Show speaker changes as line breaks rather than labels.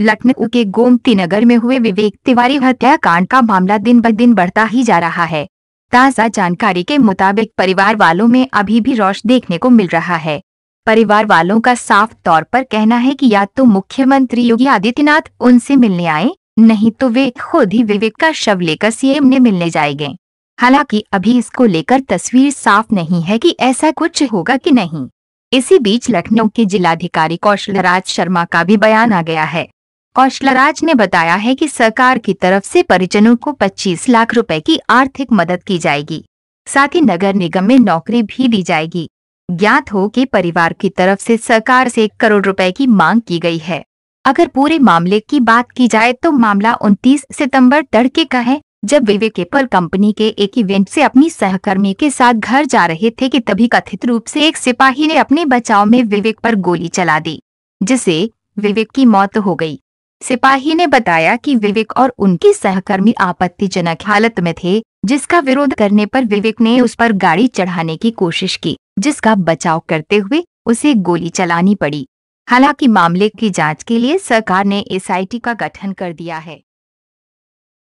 लखनऊ के गोमती नगर में हुए विवेक तिवारी हत्याकांड का मामला दिन ब दिन बढ़ता ही जा रहा है ताज़ा जानकारी के मुताबिक परिवार वालों में अभी भी रोष देखने को मिल रहा है परिवार वालों का साफ तौर पर कहना है कि या तो मुख्यमंत्री योगी आदित्यनाथ उनसे मिलने आए नहीं तो वे खुद ही विवेक का शव लेकर सीएम ने मिलने जाएंगे हालांकि अभी इसको लेकर तस्वीर साफ नहीं है कि ऐसा कुछ होगा कि नहीं इसी बीच लखनऊ के जिलाधिकारी कौशल राज शर्मा का भी बयान आ गया है कौशलराज ने बताया है कि सरकार की तरफ से परिजनों को 25 लाख रुपए की आर्थिक मदद की जाएगी साथ ही नगर निगम में नौकरी भी दी जाएगी ज्ञात हो कि परिवार की तरफ से सरकार से एक करोड़ रुपए की मांग की गई है अगर पूरे मामले की बात की जाए तो मामला 29 सितंबर तड़के का है जब विवेक एप्पल कंपनी के एक इवेंट से अपनी सहकर्मी के साथ घर जा रहे थे कि तभी कथित रूप से एक सिपाही ने अपने बचाव में विवेक पर गोली चला दी जिससे विवेक की मौत हो गई सिपाही ने बताया कि विवेक और उनकी सहकर्मी आपत्तिजनक हालत में थे जिसका विरोध करने पर विवेक ने उस पर गाड़ी चढ़ाने की कोशिश की जिसका बचाव करते हुए उसे गोली चलानी पड़ी हालांकि मामले की जांच के लिए सरकार ने एसआईटी का गठन कर दिया है